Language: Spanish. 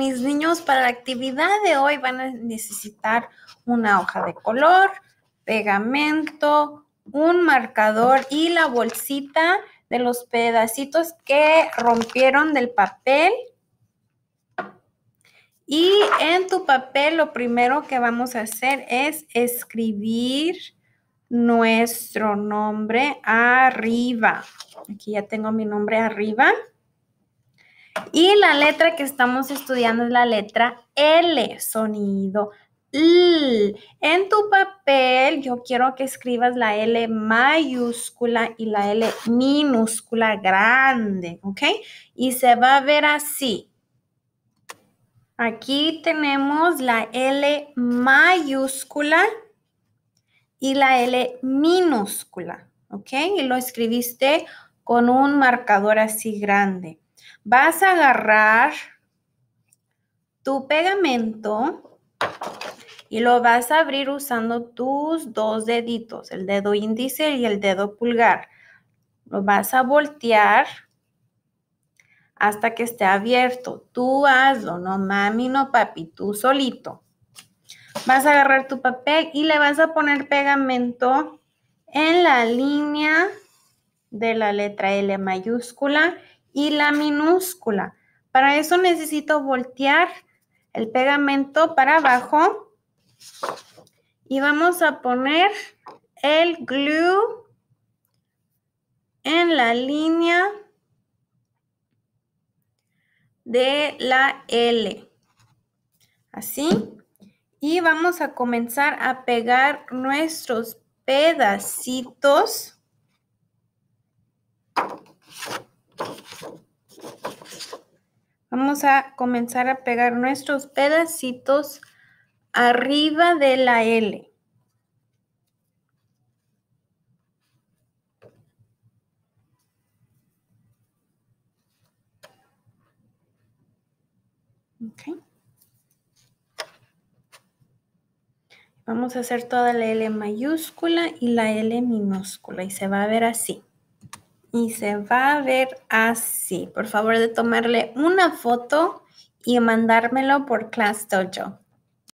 Mis niños, para la actividad de hoy van a necesitar una hoja de color, pegamento, un marcador y la bolsita de los pedacitos que rompieron del papel. Y en tu papel lo primero que vamos a hacer es escribir nuestro nombre arriba. Aquí ya tengo mi nombre arriba. Y la letra que estamos estudiando es la letra L, sonido L. En tu papel yo quiero que escribas la L mayúscula y la L minúscula grande, ¿ok? Y se va a ver así. Aquí tenemos la L mayúscula y la L minúscula, ¿ok? Y lo escribiste con un marcador así grande. Vas a agarrar tu pegamento y lo vas a abrir usando tus dos deditos, el dedo índice y el dedo pulgar. Lo vas a voltear hasta que esté abierto. Tú hazlo, no mami, no papi, tú solito. Vas a agarrar tu papel y le vas a poner pegamento en la línea de la letra L mayúscula y la minúscula. Para eso necesito voltear el pegamento para abajo y vamos a poner el glue en la línea de la L. Así. Y vamos a comenzar a pegar nuestros pedacitos vamos a comenzar a pegar nuestros pedacitos arriba de la L. Vamos a hacer toda la L mayúscula y la L minúscula y se va a ver así y se va a ver así. Por favor, de tomarle una foto y mandármelo por Class Dojo.